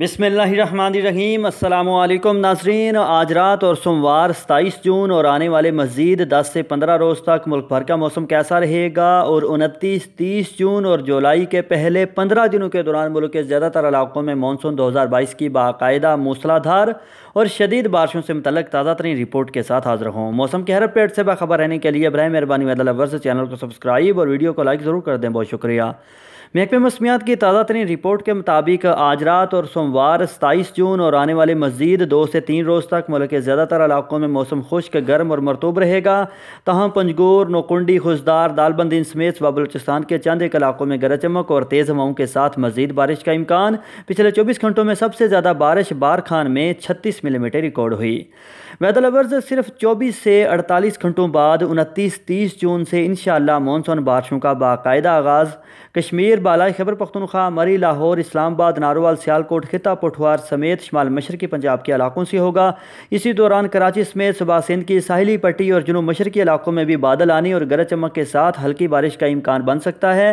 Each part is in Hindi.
बिसमीम अल्लाम नाजरीन आज रात और सोमवार सताईस जून और आने वाले मज़ीद दस से पंद्रह रोज़ तक मुल्क भर का मौसम कैसा रहेगा और उनतीस तीस जून और जुलाई के पहले पंद्रह दिनों के दौरान मुल्क के ज़्यादातर इलाकों में मानसून दो हज़ार बाईस की बाकायदा मूसलाधार और शदीद बारिशों से मतलब ताज़ा तरीन रिपोर्ट के साथ हाजिर हों मौसम के हर अपडेट से बाखबर रहने के लिए बर मेहरबानी चैनल को सब्सक्राइब और वीडियो को लाइक ज़रूर कर दें बहुत शुक्रिया महकमे मौसमियात की ताज़ा तरीन रिपोर्ट के मुताबिक आज रात और सोमवार सताईस जून और आने वाले मजीद दो से तीन रोज़ तक मुल्क के ज़्यादातर इलाकों में मौसम खुश्क गर्म और मरतूब रहेगा तहम पंजगोर नोकुंडी खुशदार दालबंदीन समेत बलोचिस्तान के चंद एक इलाकों में गरज चमक और तेज़ हवाओं के साथ मजीद बारिश का इम्कान पिछले चौबीस घंटों में सबसे ज़्यादा बारिश बार खान में छत्तीस मिलीमीटर रिकॉर्ड हुई वेदर लवर्स सिर्फ चौबीस से अड़तालीस घंटों बाद उनतीस तीस जून से इन मानसून बारिशों का बाकायदा आगाज़ कश्मीर शहर बालाई खबर पख्तनखा मरी लाहौर इस्लामाबाद नारोवाल सियालकोट खिता पठवार समेत शुमाल मशरक़ी पंजाब के इलाकों से होगा इसी दौरान कराची समेत सुबह सिंध की साहली पट्टी और जनूब मशरक़ी इलाकों में भी बादल आने और गरज चमक के साथ हल्की बारिश का इम्कान बन सकता है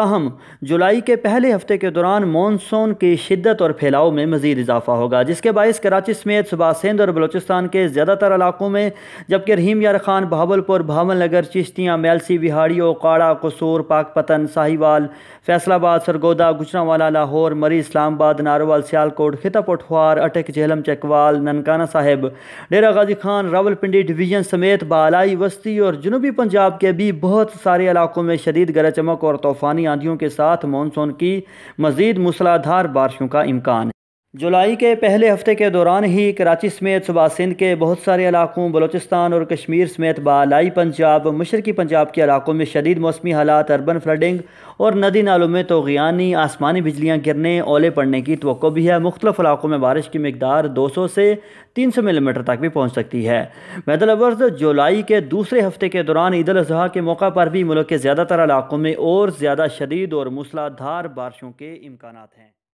ताहम जुलाई के पहले हफ्ते के दौरान मानसून की शिद्दत और फैलाव में मजीद इजाफा होगा जिसके बायस कराची समेत सुबह सिंध और बलोचिस्तान के ज़्यादातर इलाकों में जबकि रहीम यार खान भावलपुर भावल नगर चिश्तियाँ मेलसी बिहाड़ियों काड़ा कसूर पाकपतन साहिवाल फैसलाबाद सरगोदा गुजरावाला लाहौर मरी इस्लामाबाद नारोवाल सियालकोट खिता पठवार अटक झेलम चकवाल ननकाना साहिब डेरा गाजी खान रावलपिंडी डिवीजन समेत बालाई वस्ती और जनूबी पंजाब के भी बहुत सारे इलाकों में शदीद गरज चमक और तूफ़ानी आंधियों के साथ मानसून की मजीद मूसलाधार बारिशों का इम्कान जुलाई के पहले हफ्ते के दौरान ही कराची समेत सुबह सिंध के बहुत सारे इलाकों बलोचिस्तान और कश्मीर समेत बालाई पंजाब मशरकी पंजाब के इलाकों में शदीद मौसमी हालात अर्बन फ्लडिंग और नदी नालों में तोगियानी आसमानी बिजलियाँ गिरने ओले पड़ने की तो भी है मुख्तलिफ इलाकों में बारिश की मकदार दो सौ से तीन सौ मिलीमीटर तक भी पहुँच सकती है मैदलवर्ज जुलाई के दूसरे हफ्ते के दौरान ईद अजी के मौका पर भी मुल्क के ज़्यादातर इलाकों में और ज़्यादा शदीद और मूसलाधार बारिशों के इम्कान हैं